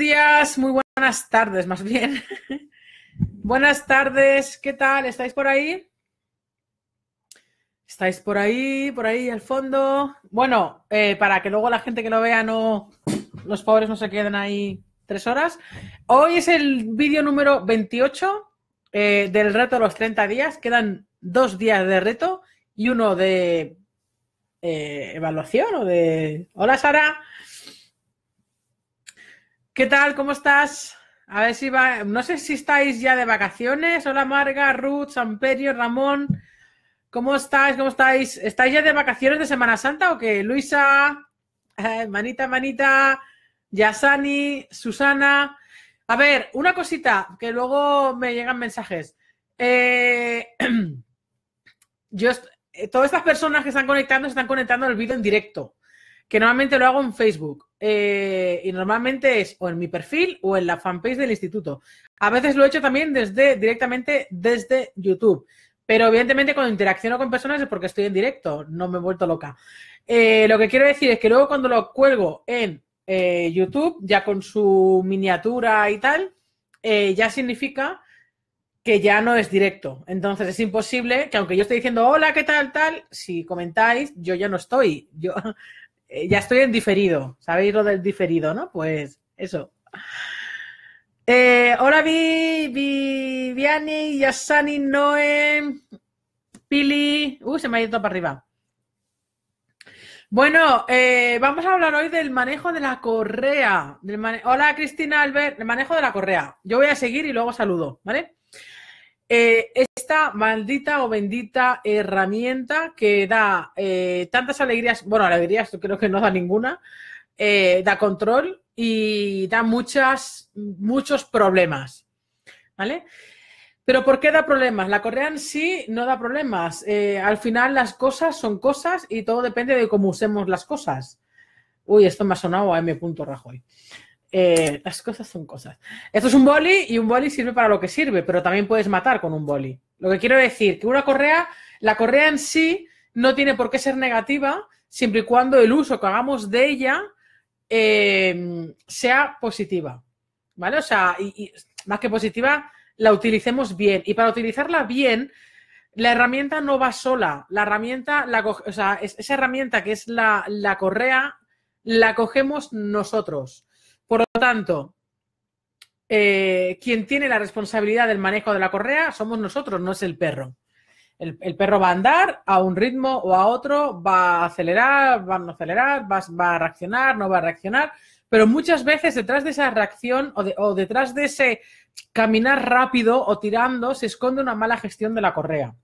días, muy buenas tardes, más bien. buenas tardes, ¿qué tal? ¿Estáis por ahí? ¿Estáis por ahí, por ahí al fondo? Bueno, eh, para que luego la gente que lo vea no, los pobres no se queden ahí tres horas. Hoy es el vídeo número 28 eh, del reto de los 30 días. Quedan dos días de reto y uno de eh, evaluación o de... Hola, Sara. ¿Qué tal? ¿Cómo estás? A ver si va... No sé si estáis ya de vacaciones. Hola Marga, Ruth, Samperio, Ramón. ¿Cómo estáis? ¿Cómo estáis? ¿Estáis ya de vacaciones de Semana Santa o qué? Luisa, eh, Manita, Manita, Yasani, Susana. A ver, una cosita, que luego me llegan mensajes. Eh, eh, todas estas personas que están conectando están conectando al vídeo en directo que normalmente lo hago en Facebook. Eh, y normalmente es o en mi perfil o en la fanpage del instituto. A veces lo he hecho también desde, directamente desde YouTube. Pero evidentemente cuando interacciono con personas es porque estoy en directo, no me he vuelto loca. Eh, lo que quiero decir es que luego cuando lo cuelgo en eh, YouTube, ya con su miniatura y tal, ya significa que ya no es directo. Entonces es imposible que aunque yo esté diciendo hola, ¿qué tal, tal? Si comentáis, yo ya no estoy. Yo, eh, ya estoy en diferido. ¿Sabéis lo del diferido, no? Pues eso. Eh, hola, Vi, Viani, Yasani, Noé, Pili. Uy, se me ha ido para arriba. Bueno, eh, vamos a hablar hoy del manejo de la correa. Hola Cristina Albert, el manejo de la correa. Yo voy a seguir y luego saludo, ¿vale? Eh, esta maldita o bendita herramienta que da eh, tantas alegrías, bueno, alegrías creo que no da ninguna, eh, da control y da muchas, muchos problemas, ¿vale? Pero ¿por qué da problemas? La correa en sí no da problemas. al final las cosas son cosas y todo depende de cómo usemos las cosas. Uy, esto me ha sonado a M. Rajoy. Eh, las cosas son cosas. Esto es un boli y un boli sirve para lo que sirve, pero también puedes matar con un boli. Lo que quiero decir, que una correa, la correa en sí no tiene por qué ser negativa siempre y cuando el uso que hagamos de ella eh, sea positiva. ¿Vale? O sea, y, más que positiva, la utilicemos bien. Y para utilizarla bien, la herramienta no va sola. La herramienta, la, o sea, esa herramienta que es la correa, la cogemos nosotros tanto, eh, quien tiene la responsabilidad del manejo de la correa somos nosotros, no es el perro. El, perro va a andar a un ritmo o a otro, va a acelerar, va a no acelerar, va, a reaccionar, no va a reaccionar, pero muchas veces detrás de esa reacción o, o detrás de ese caminar rápido o tirando se esconde una mala gestión de la correa.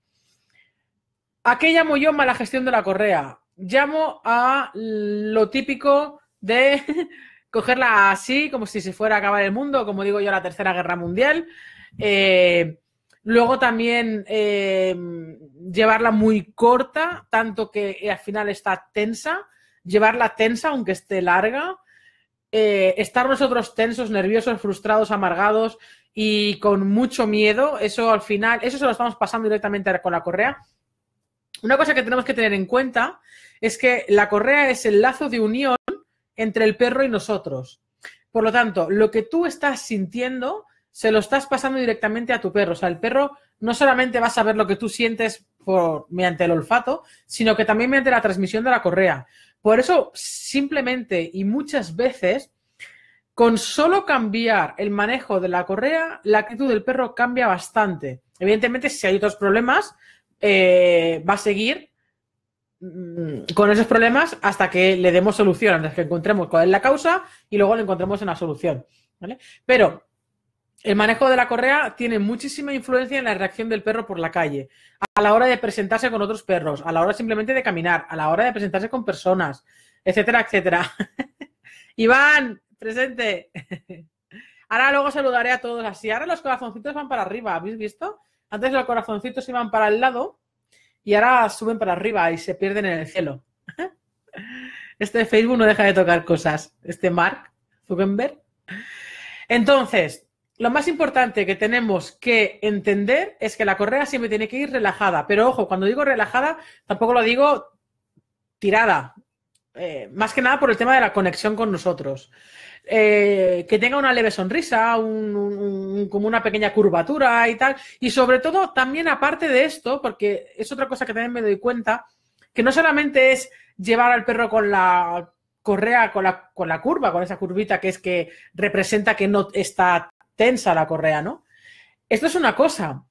¿A qué llamo yo mala gestión de la correa? Llamo a lo típico de cogerla así, como si se fuera a acabar el mundo, como digo yo, la Tercera Guerra Mundial. Eh, luego también eh, llevarla muy corta, tanto que eh, al final está tensa, llevarla tensa aunque esté larga, estar nosotros tensos, nerviosos, frustrados, amargados y con mucho miedo, eso al final, eso se lo estamos pasando directamente con la correa. Una cosa que tenemos que tener en cuenta es que la correa es el lazo de unión entre el perro y nosotros. Por lo tanto, lo que tú estás sintiendo se lo estás pasando directamente a tu perro. O sea, el perro no solamente va a saber lo que tú sientes por, mediante el olfato, sino que también mediante la transmisión de la correa. Por eso, simplemente y muchas veces, con solo cambiar el manejo de la correa, la actitud del perro cambia bastante. Evidentemente, si hay otros problemas, eh, va a seguir Mm, con esos problemas hasta que le demos solución, antes que encontremos cuál es la causa y luego le encontremos en la solución. Pero el manejo de la correa tiene muchísima influencia en la reacción del perro por la calle, a la hora de presentarse con otros perros, a la hora simplemente de caminar, a la hora de presentarse con personas, etcétera, etcétera. Iván, presente. Ahora luego saludaré a todos así. Ahora los corazoncitos van para arriba, ¿habéis visto? Antes los corazoncitos iban para el lado y ahora suben para arriba y se pierden en el cielo. Este Facebook no deja de tocar cosas, este Mark Zuckerberg. Entonces, lo más importante que tenemos que entender es que la correa siempre tiene que ir relajada, pero ojo, cuando digo relajada, tampoco lo digo tirada, eh, más que nada por el tema de la conexión con nosotros. Eh, que tenga una leve sonrisa, como una pequeña curvatura y tal. Y sobre todo, también aparte de esto, porque es otra cosa que también me doy cuenta, que no solamente es llevar al perro con la correa, con la, con la curva, con esa curvita que es que representa que no está tensa la correa, ¿no? Esto es una cosa.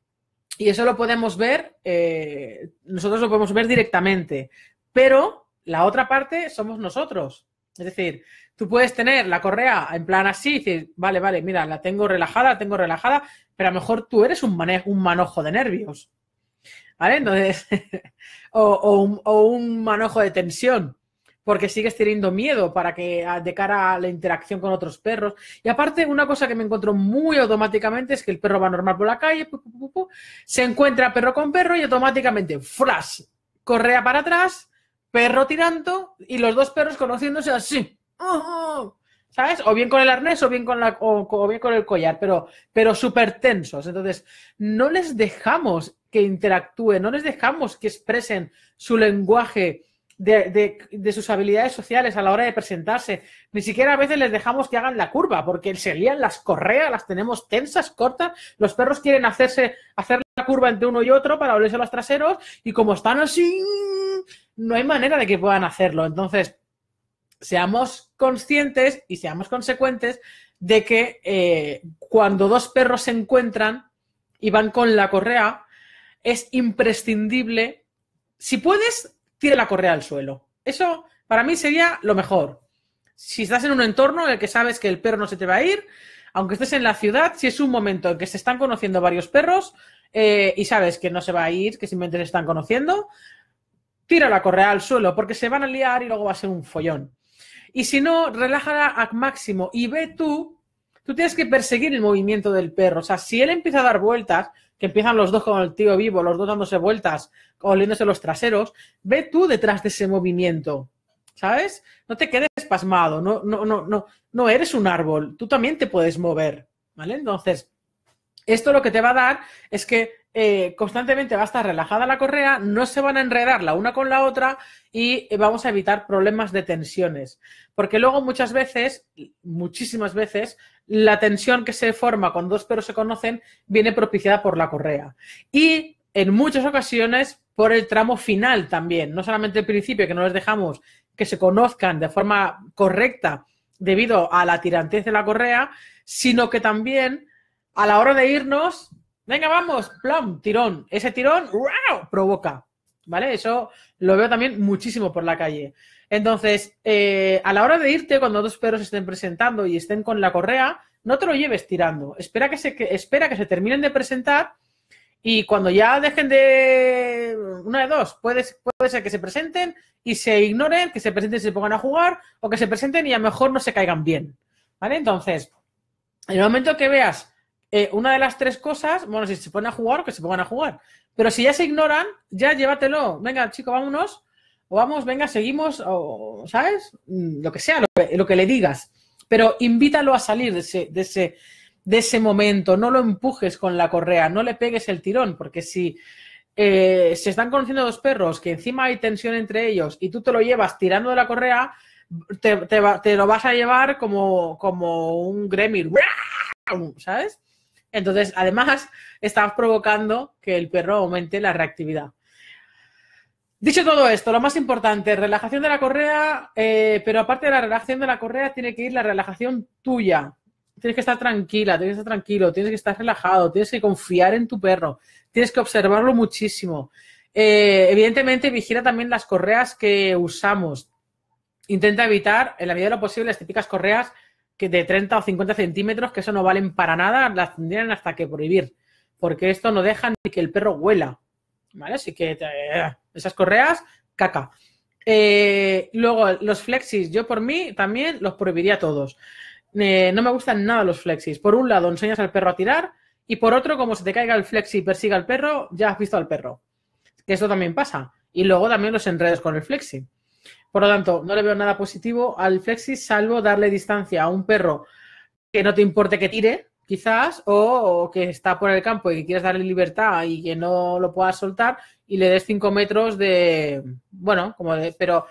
Y eso lo podemos ver, eh, nosotros lo podemos ver directamente. Pero la otra parte somos nosotros. Es decir, Tú puedes tener la correa en plan así, y dices, vale, vale, mira, la tengo relajada, la tengo relajada, pero a lo mejor tú eres un, un manojo de nervios. ¿Vale? Entonces, o, un, manojo de tensión, porque sigues teniendo miedo para que de cara a la interacción con otros perros. Y aparte, una cosa que me encuentro muy automáticamente es que el perro va normal por la calle, se encuentra perro con perro y automáticamente, flash, correa para atrás, perro tirando y los dos perros conociéndose así. ¡Oh! ¿sabes? O bien con el arnés o bien con, la, o, bien con el collar, pero, pero súper tensos. Entonces, no les dejamos que interactúen, no les dejamos que expresen su lenguaje de, sus habilidades sociales a la hora de presentarse. Ni siquiera a veces les dejamos que hagan la curva, porque se lían las correas, las tenemos tensas, cortas. Los perros quieren hacerse, hacer la curva entre uno y otro para olerse los traseros, y como están así, no hay manera de que puedan hacerlo. Entonces, seamos conscientes y seamos consecuentes de que eh, cuando dos perros se encuentran y van con la correa, es imprescindible, si puedes, tira la correa al suelo. Eso para mí sería lo mejor. Si estás en un entorno en el que sabes que el perro no se te va a ir, aunque estés en la ciudad, si es un momento en que se están conociendo varios perros eh, y sabes que no se va a ir, que simplemente se están conociendo, tira la correa al suelo porque se van a liar y luego va a ser un follón. Y si no, relájala al máximo y ve tú, tú tienes que perseguir el movimiento del perro. O sea, si él empieza a dar vueltas, que empiezan los dos con el tío vivo, los dos dándose vueltas, oliéndose los traseros, ve tú detrás de ese movimiento. ¿Sabes? No te quedes pasmado, no, no, no, no, no eres un árbol, tú también te puedes mover, ¿vale? Entonces, esto lo que te va a dar es que eh, constantemente va a estar relajada la correa, no se van a enredar la una con la otra y vamos a evitar problemas de tensiones. Porque luego muchas veces, muchísimas veces, la tensión que se forma cuando dos perros se conocen viene propiciada por la correa. Y en muchas ocasiones por el tramo final también, no solamente el principio, que no les dejamos que se conozcan de forma correcta debido a la tirantez de la correa, sino que también a la hora de irnos Venga, vamos, plum, tirón. Ese tirón, provoca. ¿Vale? Eso lo veo también muchísimo por la calle. Entonces, eh, a la hora de irte, cuando dos perros estén presentando y estén con la correa, no te lo lleves tirando. Espera que se, espera que se terminen de presentar y cuando ya dejen de. Una de dos, puede, puede ser que se presenten y se ignoren, que se presenten y se pongan a jugar, o que se presenten y a lo mejor no se caigan bien. ¿Vale? Entonces, en el momento que veas eh, una de las tres cosas, bueno, si se ponen a jugar que se pongan a jugar. Pero si ya se ignoran, ya llévatelo. Venga, chico, vámonos. O vamos, venga, seguimos, o, ¿sabes? Mm, lo que sea, lo que, lo que le digas. Pero invítalo a salir de ese, de ese, momento. No lo empujes con la correa, no le pegues el tirón, porque si eh, se están conociendo dos perros, que encima hay tensión entre ellos y tú te lo llevas tirando de la correa, te, lo vas a llevar como, como un gremir, ¿sabes? Entonces, además, estás provocando que el perro aumente la reactividad. Dicho todo esto, lo más importante, relajación de la correa, eh, pero aparte de la relajación de la correa, tiene que ir la relajación tuya. Tienes que estar tranquila, tienes que estar tranquilo, tienes que estar relajado, tienes que confiar en tu perro, tienes que observarlo muchísimo. Eh, evidentemente, vigila también las correas que usamos. Intenta evitar, en la medida de lo posible, las típicas correas que de 30 o 50 centímetros, que eso no valen para nada, las tendrían hasta que prohibir, porque esto no deja ni que el perro huela, ¿vale? Así que eh, esas correas, caca. Eh, luego, los flexis, yo por mí también los prohibiría todos. Eh, no me gustan nada los flexis. Por un lado, enseñas al perro a tirar y por otro, como se te caiga el flexi y persiga al perro, ya has visto al perro. Que eso también pasa. Y luego también los enredes con el flexi. Por lo tanto, no le veo nada positivo al flexi, salvo darle distancia a un perro que no te importe que tire, quizás, o, que está por el campo y que quieres darle libertad y que no lo puedas soltar y le des 5 metros de, bueno, como de, pero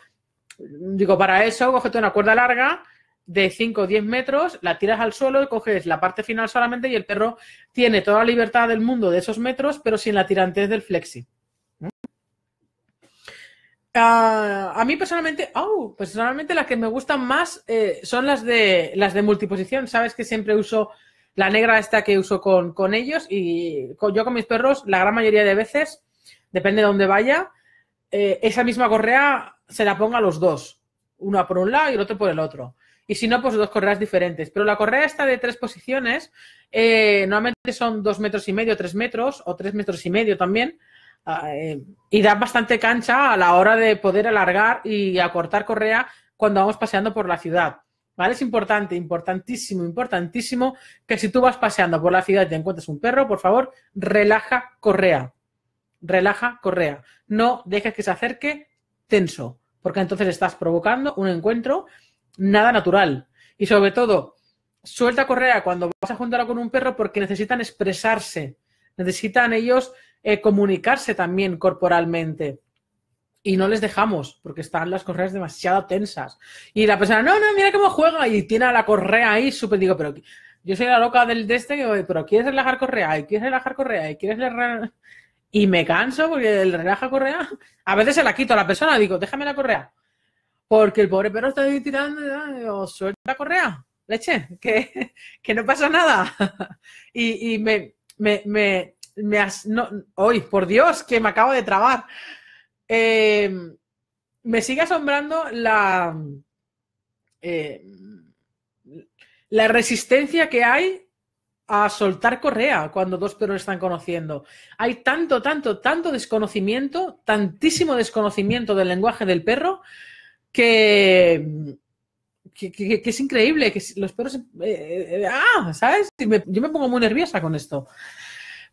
digo, para eso, cógete una cuerda larga de 5 o 10 metros, la tiras al suelo y coges la parte final solamente y el perro tiene toda la libertad del mundo de esos metros, pero sin la tirantez del flexi. Ah, a mí personalmente, personalmente las que me gustan más eh, son las de las de multiposición. Sabes que siempre uso la negra esta que uso con, ellos y yo con mis perros la gran mayoría de veces, depende de dónde vaya, eh, esa misma correa se la ponga a los dos, una por un lado y el otro por el otro. Y si no, pues dos correas diferentes. Pero la correa esta de tres posiciones, eh, normalmente son dos metros y medio, tres metros o tres metros y medio también. Ah, eh, y da bastante cancha a la hora de poder alargar y acortar correa cuando vamos paseando por la ciudad. ¿Vale? Es importante, importantísimo, importantísimo que si tú vas paseando por la ciudad y te encuentras un perro, por favor, relaja correa. Relaja correa. No dejes que se acerque tenso, porque entonces estás provocando un encuentro nada natural. Y sobre todo, suelta correa cuando vas a juntarla con un perro porque necesitan expresarse. Necesitan ellos eh, comunicarse también corporalmente. Y no les dejamos, porque están las correas demasiado tensas. Y la persona, no, no, mira cómo juega. Y tiene la correa ahí, súper, digo, pero yo soy la loca del de este, pero quieres relajar correa, y quieres relajar correa, y quieres relajar... Y me canso porque el relaja correa. A veces se la quito a la persona, digo, déjame la correa. Porque el pobre perro está ahí tirando, y suelta la correa, leche, que, que no pasa nada. y, me, me, me no, hoy, por Dios, que me acabo de trabar. Eh, me sigue asombrando la, eh, la resistencia que hay a soltar correa cuando dos perros están conociendo. Hay tanto, tanto, tanto desconocimiento, tantísimo desconocimiento del lenguaje del perro que, es increíble, que los perros... Eh, ah, ¿sabes? Yo me pongo muy nerviosa con esto.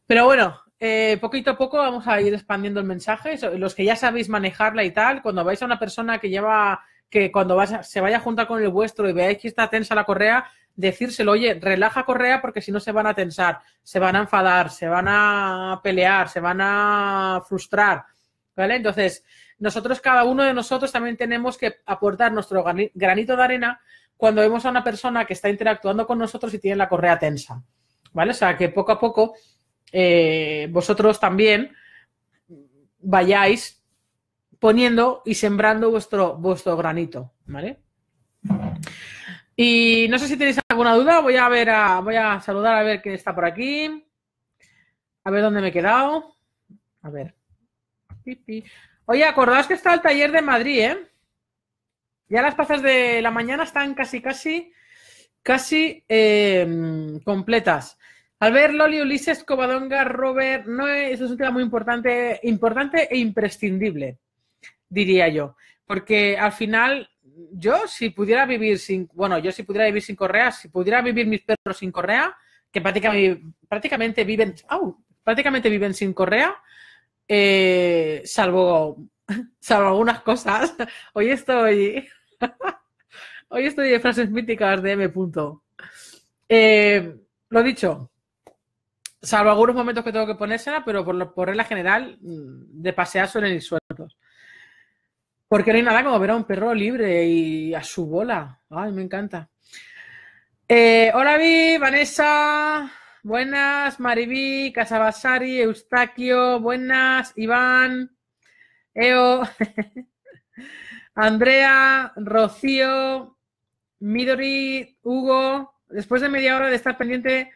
Pero bueno, eh, poquito a poco vamos a ir expandiendo el mensaje. Los que ya sabéis manejarla y tal, cuando vais a una persona que lleva, que cuando vas, se vaya junta con el vuestro y veáis que está tensa la correa, decírselo, oye, relaja correa porque si no se van a tensar, se van a enfadar, se van a pelear, se van a frustrar. ¿Vale? Entonces, nosotros, cada uno de nosotros también tenemos que aportar nuestro granito de arena cuando vemos a una persona que está interactuando con nosotros y tiene la correa tensa. ¿Vale? O sea, que poco a poco eh, vosotros también vayáis poniendo y sembrando vuestro, vuestro granito, ¿vale? Y no sé si tenéis alguna duda, voy a ver voy a saludar a ver quién está por aquí. A ver dónde me he quedado. A ver. Oye, acordaos que está el taller de Madrid, ¿eh? Ya las plazas de la mañana están casi, casi, casi em, completas ver Loli, Ulises Covadonga, Robert, no es, es un tema muy importante, importante e imprescindible, diría yo. Porque al final, yo si pudiera vivir sin, bueno, yo si pudiera vivir sin correa, si pudiera vivir mis perros sin correa, que prácticamente, viven, prácticamente viven sin correa, eh, salvo, salvo algunas cosas. Hoy estoy, hoy estoy de frases míticas de M. Punto. Eh, lo dicho, salvo algunos momentos que tengo que ponérsela, pero por, por regla general, mm, de pasear suelen ir sueltos. Porque no hay nada como ver a un perro libre y a su bola. Ay, me encanta. Eh, hola, Vi, Vanessa. Buenas, Mariví, Casabasari, Eustaquio. Buenas, Iván. Eo. Andrea, Rocío, Midori, Hugo. Después de media hora de estar pendiente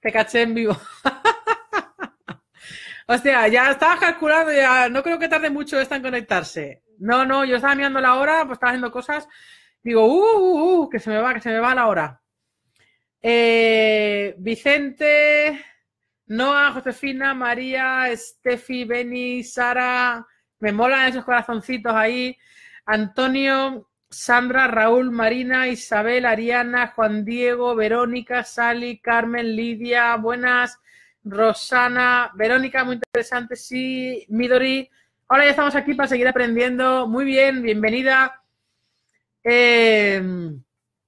te caché en vivo. o sea, ya estaba calculando, ya no creo que tarde mucho esta en conectarse. No, no, yo estaba mirando la hora, pues estaba haciendo cosas. Digo, uh, uh, uh, uh que se me va, que se me va la hora. Eh, Vicente, Noa, Josefina, María, Steffi, Beni, Sara, me molan esos corazoncitos ahí. Antonio, Sandra, Raúl, Marina, Isabel, Ariana, Juan Diego, Verónica, Sally, Carmen, Lidia, buenas, Rosana, Verónica, muy interesante, sí, Midori. Ahora ya estamos aquí para seguir aprendiendo. Muy bien, bienvenida. Em,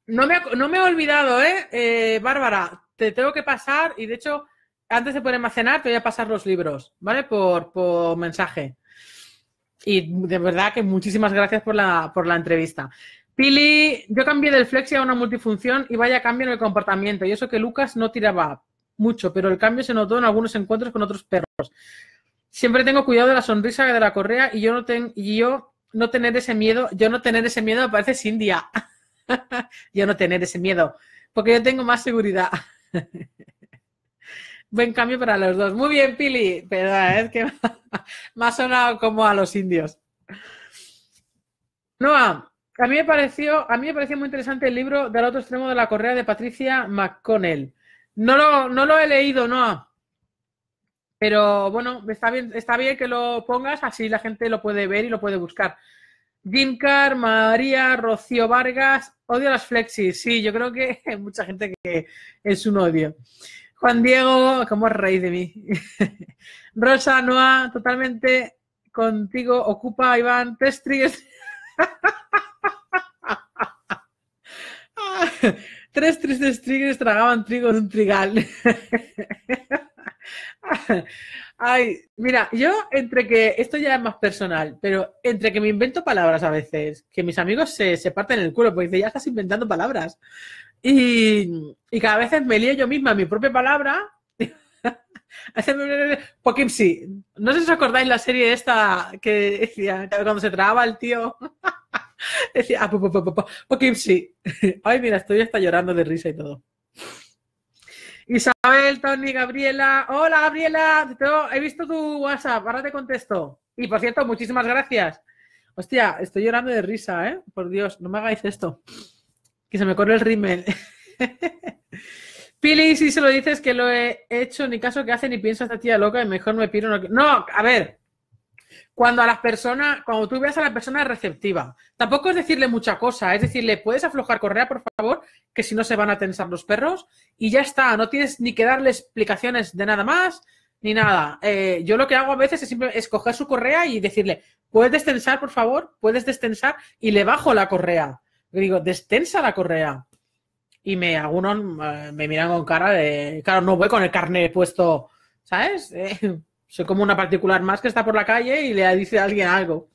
no, me, he olvidado, ¿eh? ¿eh? Bárbara, te tengo que pasar y de hecho, antes de poder almacenar te voy a pasar los libros, ¿vale? Por, por mensaje. Y de verdad que muchísimas gracias por la, entrevista. Pili, yo cambié del flexi a una multifunción y vaya cambio en el comportamiento. Y eso que Lucas no tiraba mucho, pero el cambio se notó en algunos encuentros con otros perros. Siempre tengo cuidado de la sonrisa de la correa y yo no, ten, yo no tener ese miedo, yo no tener ese miedo me parece día. yo no tener ese miedo, porque yo tengo más seguridad. buen cambio para los dos. Muy bien, Pili. Pero es que me ha sonado como a los indios. Noah, a mí me pareció, a mí me pareció muy interesante el libro del otro extremo de la correa de Patricia McConnell. No lo, no lo he leído, Noah. Pero bueno, está bien, está bien que lo pongas, así la gente lo puede ver y lo puede buscar. Gimcar, María, Rocío Vargas, odio las flexis. Sí, yo creo que hay mucha gente que es un odio. Juan Diego, como raíz de mí? Rosa, Noa, totalmente contigo. Ocupa Iván tres Testries. Tres tristes triggers tragaban trigo de un trigal. Ay, mira, yo entre que, esto ya es más personal, pero entre que me invento palabras a veces, que mis amigos se, se parten el culo porque dicen, ya estás inventando palabras. Y, cada vez me lío yo misma mi propia palabra. poquimsi sí, no sé si os acordáis la serie esta que decía, cuando se trababa el tío, decía, Ay, mira, estoy hasta llorando de risa y todo. Isabel, Tony, Gabriela. Hola, Gabriela. He visto tu WhatsApp, ahora te contesto. Y por cierto, muchísimas gracias. Hostia, estoy llorando de risa, ¿eh? Por Dios, no me hagáis esto que se me corre el rímel. Pili, si se lo dices que lo he hecho, ni caso que hace, ni pienso esta tía loca y mejor me piro. No, a ver, cuando a las personas, cuando tú veas a la persona receptiva, tampoco es decirle mucha cosa, es decirle, puedes aflojar correa, por favor, que si no se van a tensar los perros y ya está, no tienes ni que darle explicaciones de nada más ni nada. Eh, yo lo que hago a veces es simplemente escoger su correa y decirle, puedes destensar, por favor, puedes destensar y le bajo la correa digo, destensa la correa. Y me algunos eh, me miran con cara de, claro, no voy con el carnet puesto, ¿sabes? Eh, soy como una particular más que está por la calle y le dice a alguien algo.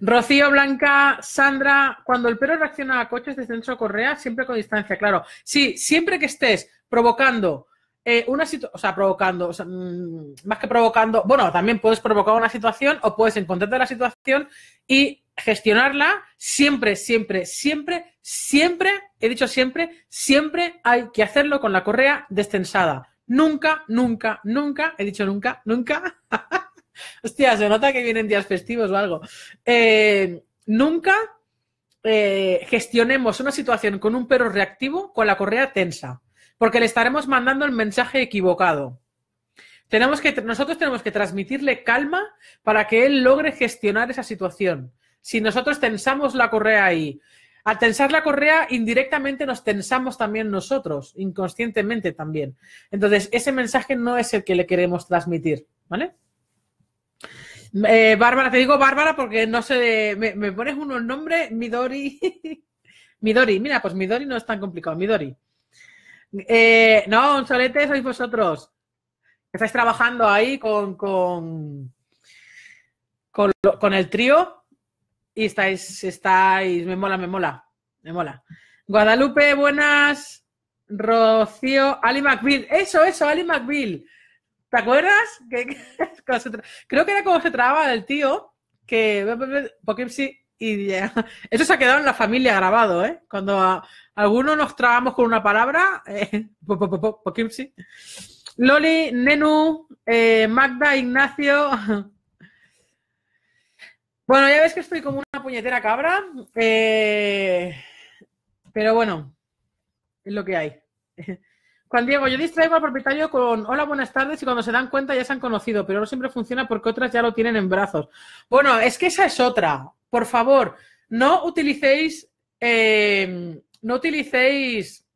Rocío Blanca, Sandra, cuando el perro reacciona a coches de centro correa, siempre con distancia, claro. Sí, siempre que estés provocando eh, una situación, o sea, provocando, mm, más que provocando, bueno, también puedes provocar una situación o puedes encontrarte la situación y gestionarla siempre, siempre, siempre, siempre, he dicho siempre, siempre hay que hacerlo con la correa destensada. Nunca, nunca, nunca, he dicho nunca, nunca. Hostia, se nota que vienen días festivos o algo. Eh, nunca eh, gestionemos una situación con un perro reactivo con la correa tensa porque le estaremos mandando el mensaje equivocado. Tenemos que, nosotros tenemos que transmitirle calma para que él logre gestionar esa situación. Si nosotros tensamos la correa ahí, al tensar la correa indirectamente nos tensamos también nosotros, inconscientemente también. Entonces, ese mensaje no es el que le queremos transmitir, ¿vale? Eh, Bárbara, te digo Bárbara porque no sé, me, me pones unos nombre? Midori. Midori, mira, pues Midori no es tan complicado, Midori. Eh, no, un solete sois vosotros. Estáis trabajando ahí con, con, el trío y estáis, estáis, me mola, me mola, me mola. Guadalupe, buenas. Rocío, Ali McBeal. Eso, eso, Ali McBeal. ¿Te acuerdas? creo que era como se trababa el tío, que porque y eso se ha quedado en la familia grabado, ¿eh? Cuando algunos nos trabamos con una palabra. Eh, Loli, Nenu, eh, Magda, Ignacio. Bueno, ya ves que estoy como una puñetera cabra. Eh, pero bueno, es lo que hay. Juan Diego, yo distraigo al propietario con hola, buenas tardes y cuando se dan cuenta ya se han conocido, pero no siempre funciona porque otras ya lo tienen en brazos. Bueno, es que esa es otra. Por favor, no utilicéis no utilicéis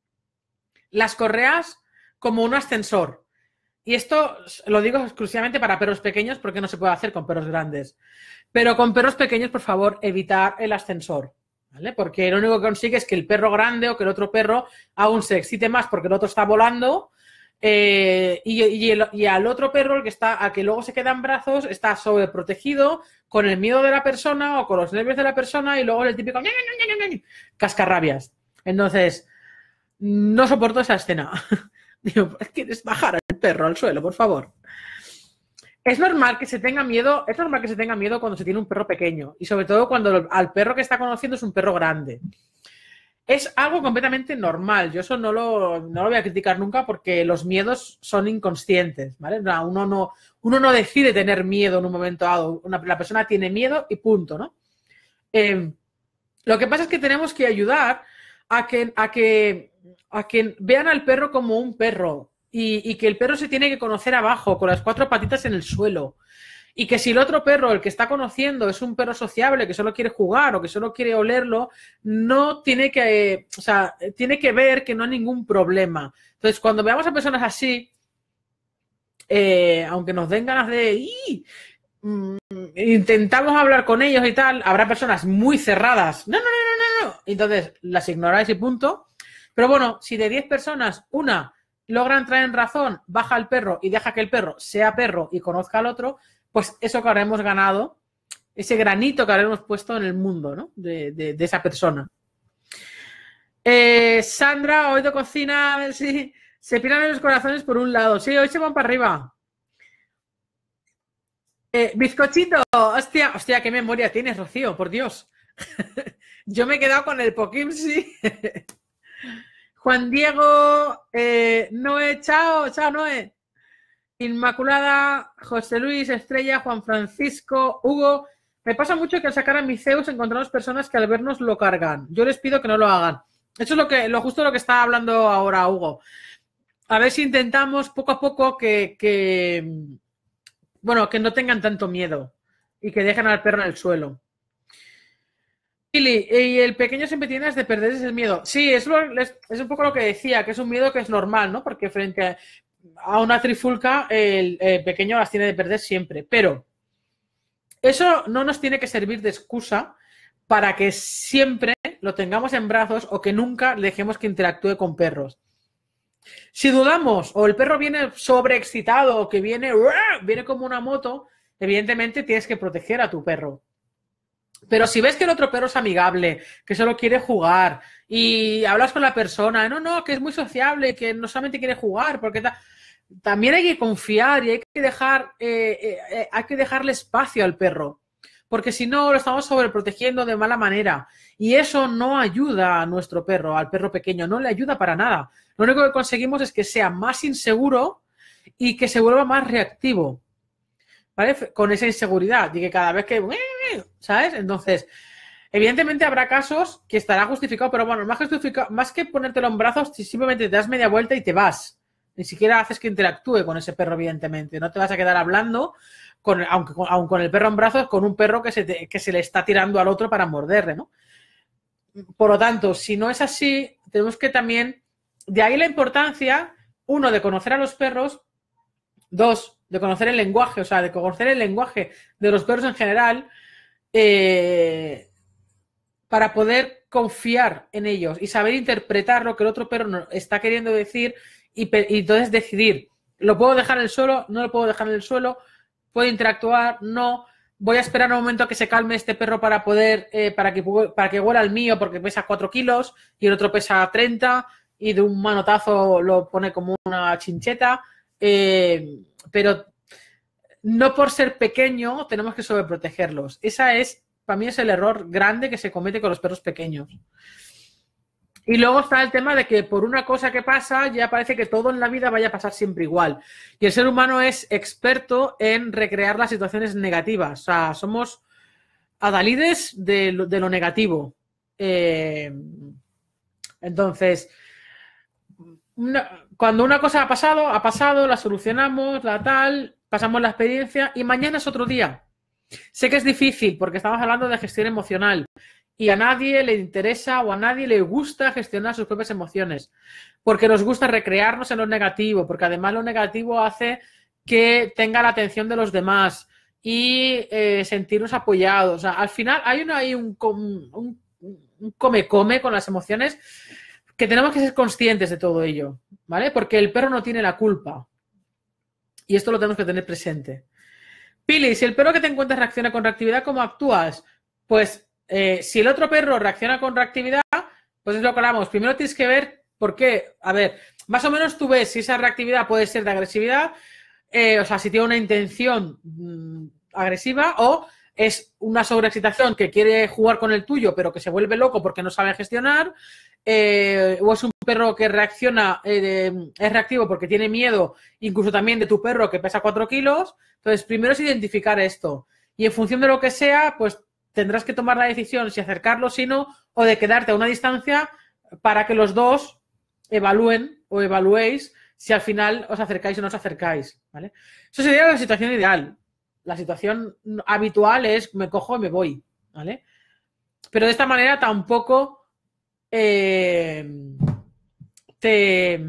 las correas como un ascensor. Y esto lo digo exclusivamente para perros pequeños porque no se puede hacer con perros grandes. Pero con perros pequeños, por favor, evitar el ascensor. ¿Vale? Porque lo único que consigue es que el perro grande o que el otro perro aún se excite más porque el otro está volando eh, y, al otro perro, el que está, al que luego se queda en brazos, está sobreprotegido con el miedo de la persona o con los nervios de la persona y luego el típico cascarrabias. Entonces, no soporto esa escena. Digo, pues ¿quieres bajar al perro al suelo, por favor? Es normal que se tenga miedo, es normal que se tenga miedo cuando se tiene un perro pequeño y sobre todo cuando al perro que está conociendo es un perro grande. Es algo completamente normal. Yo eso no lo, voy a criticar nunca porque los miedos son inconscientes, ¿vale? uno, no, uno no decide tener miedo en un momento dado. la persona tiene miedo y punto, ¿no? Em, lo que pasa es que tenemos que ayudar a que, a a vean al perro como un perro y, que el perro se tiene que conocer abajo, con las cuatro patitas en el suelo. Y que si el otro perro, el que está conociendo, es un perro sociable, que solo quiere jugar o que solo quiere olerlo, no tiene que, o sea, tiene que ver que no hay ningún problema. Entonces, cuando veamos a personas así, eh, aunque nos den ganas de mm, intentamos hablar con ellos y tal, habrá personas muy cerradas. No, no, no, no entonces, las ignoráis y punto. Pero bueno, si de 10 personas, una logra entrar en razón, baja al perro y deja que el perro sea perro y conozca al otro, pues eso que habremos ganado, ese granito que habremos puesto en el mundo, De, esa persona. Eh, Sandra, hoy de cocina, a ver si se piran los corazones por un lado. Sí, hoy se van para arriba. Eh, bizcochito, hostia, hostia, qué memoria tienes, Rocío, por Dios. Yo me he quedado con el poquimsi. Juan Diego, eh, Noé, chao, chao Noé. Inmaculada, José Luis, Estrella, Juan Francisco, Hugo. Me pasa mucho que al sacar a mi encontramos personas que al vernos lo cargan. Yo les pido que no lo hagan. Eso es lo que, lo justo lo que está hablando ahora Hugo. A ver si intentamos poco a poco que bueno, que no tengan tanto miedo y que dejen al perro en el suelo y el pequeño siempre tienes de perder ese miedo. Sí, es, un poco lo que decía, que es un miedo que es normal, ¿no? Porque frente a, una trifulca, el, pequeño las tiene de perder siempre. Pero eso no nos tiene que servir de excusa para que siempre lo tengamos en brazos o que nunca dejemos que interactúe con perros. Si dudamos o el perro viene sobreexcitado o que viene, viene como una moto, evidentemente tienes que proteger a tu perro. Pero si ves que el otro perro es amigable, que solo quiere jugar y hablas con la persona, no, no, que es muy sociable, que no solamente quiere jugar, porque también hay que confiar y hay que dejar, eh, eh, eh, hay que dejarle espacio al perro, porque si no lo estamos sobreprotegiendo de mala manera y eso no ayuda a nuestro perro, al perro pequeño, no le ayuda para nada. Lo único que conseguimos es que sea más inseguro y que se vuelva más reactivo, ¿vale? Con esa inseguridad y que cada vez que ¿sabes? Entonces, evidentemente habrá casos que estará justificado, pero bueno, más, justificado, más que ponértelo en brazos, simplemente te das media vuelta y te vas. Ni siquiera haces que interactúe con ese perro, evidentemente. No te vas a quedar hablando, con, aunque con, con el perro en brazos, con un perro que se, que se le está tirando al otro para morderle, ¿no? Por lo tanto, si no es así, tenemos que también, de ahí la importancia, uno, de conocer a los perros, dos, de conocer el lenguaje, o sea, de conocer el lenguaje de los perros en general, eh, para poder confiar en ellos y saber interpretar lo que el otro perro está queriendo decir y, entonces decidir, ¿lo puedo dejar en el suelo? ¿No lo puedo dejar en el suelo? ¿Puedo interactuar? No voy a esperar un momento a que se calme este perro para poder, eh, para que para que huela el mío porque pesa 4 kilos y el otro pesa 30 y de un manotazo lo pone como una chincheta. Eh, pero no por ser pequeño tenemos que sobreprotegerlos. Esa es, para mí es el error grande que se comete con los perros pequeños. Y luego está el tema de que por una cosa que pasa, ya parece que todo en la vida vaya a pasar siempre igual. Y el ser humano es experto en recrear las situaciones negativas. O sea, somos adalides de lo, negativo. Eh, entonces, cuando una cosa ha pasado, ha pasado, la solucionamos, la tal, pasamos la experiencia y mañana es otro día. Sé que es difícil porque estamos hablando de gestión emocional y a nadie le interesa o a nadie le gusta gestionar sus propias emociones, porque nos gusta recrearnos en lo negativo, porque además lo negativo hace que tenga la atención de los demás y eh, sentirnos apoyados. al final hay, hay un come-come con las emociones que tenemos que ser conscientes de todo ello, ¿vale? Porque el perro no tiene la culpa. Y esto lo tenemos que tener presente. Pili, si el perro que te encuentras reacciona con reactividad, ¿cómo actúas? Pues eh, si el otro perro reacciona con reactividad, pues es lo que hablamos. Primero tienes que ver por qué. A ver, más o menos tú ves si esa reactividad puede ser de agresividad, eh, o sea, si tiene una intención mm, agresiva o es una sobreexcitación que quiere jugar con el tuyo, pero que se vuelve loco porque no sabe gestionar, eh, o es un perro que reacciona, eh, es reactivo porque tiene miedo, incluso también de tu perro que pesa 4 kilos. Entonces, primero es identificar esto. Y en función de lo que sea, pues tendrás que tomar la decisión si acercarlo, si no, o de quedarte a una distancia para que los dos evalúen o evaluéis si al final os acercáis o no os acercáis. ¿vale? Eso sería la situación ideal. La situación habitual es me cojo y me voy. ¿vale? Pero de esta manera tampoco eh, este, o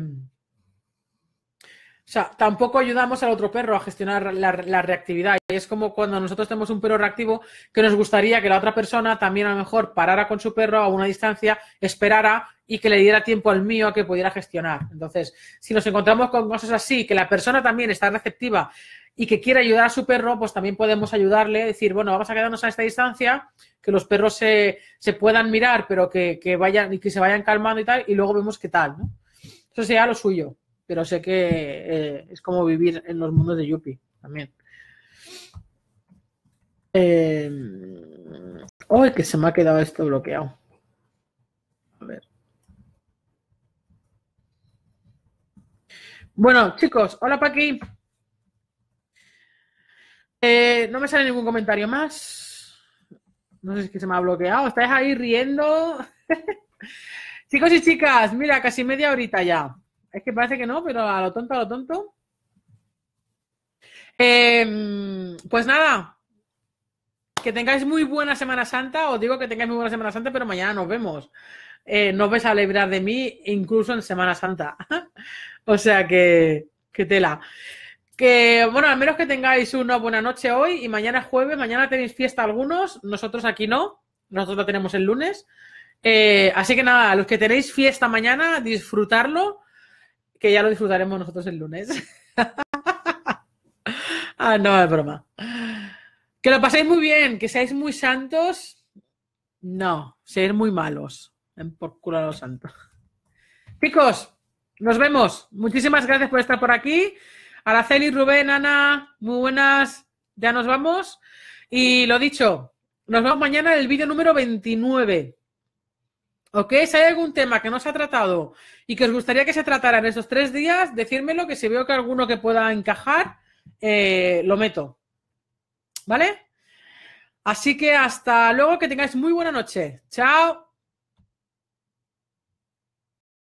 sea, tampoco ayudamos al otro perro a gestionar la, reactividad. Y es como cuando nosotros tenemos un perro reactivo que nos gustaría que la otra persona también a lo mejor parara con su perro a una distancia, esperara y que le diera tiempo al mío a que pudiera gestionar. Entonces, si nos encontramos con cosas así, que la persona también está receptiva y que quiere ayudar a su perro, pues también podemos ayudarle, decir, bueno, vamos a quedarnos a esta distancia, que los perros se, puedan mirar, pero que, que vayan y que se vayan calmando y tal, y luego vemos qué tal, ¿no? Eso sería lo suyo, pero sé que eh, es como vivir en los mundos de Yupi también. Eh, que se me ha quedado esto bloqueado. A ver. Bueno, chicos, hola Paqui. Eh, no me sale ningún comentario más. No sé si se me ha bloqueado. Estáis ahí riendo. Chicos y chicas, mira, casi media horita ya. Es que parece que no, pero a lo tonto, a lo tonto. Em, pues nada, que tengáis muy buena Semana Santa. Os digo que tengáis muy buena Semana Santa, pero mañana nos vemos. Eh, no vais a alegrar de mí incluso en Semana Santa. o sea que, que tela. Que bueno, al menos que tengáis una buena noche hoy y mañana es jueves. Mañana tenéis fiesta algunos, nosotros aquí no. Nosotros la tenemos el lunes. Eh, así que nada, los que tenéis fiesta mañana, disfrutarlo, que ya lo disfrutaremos nosotros el lunes. ah, no, es broma. Que lo paséis muy bien, que seáis muy santos. No, ser muy malos. En por culo los santos. Chicos, nos vemos. Muchísimas gracias por estar por aquí. Araceli, Rubén, Ana, muy buenas. Ya nos vamos. Y lo dicho, nos vemos mañana en el vídeo número 29. Ok, si hay algún tema que no se ha tratado y que os gustaría que se tratara en estos tres días, decírmelo que si veo que alguno que pueda encajar, eh, lo meto. ¿Vale? Así que hasta luego, que tengáis muy buena noche. Chao.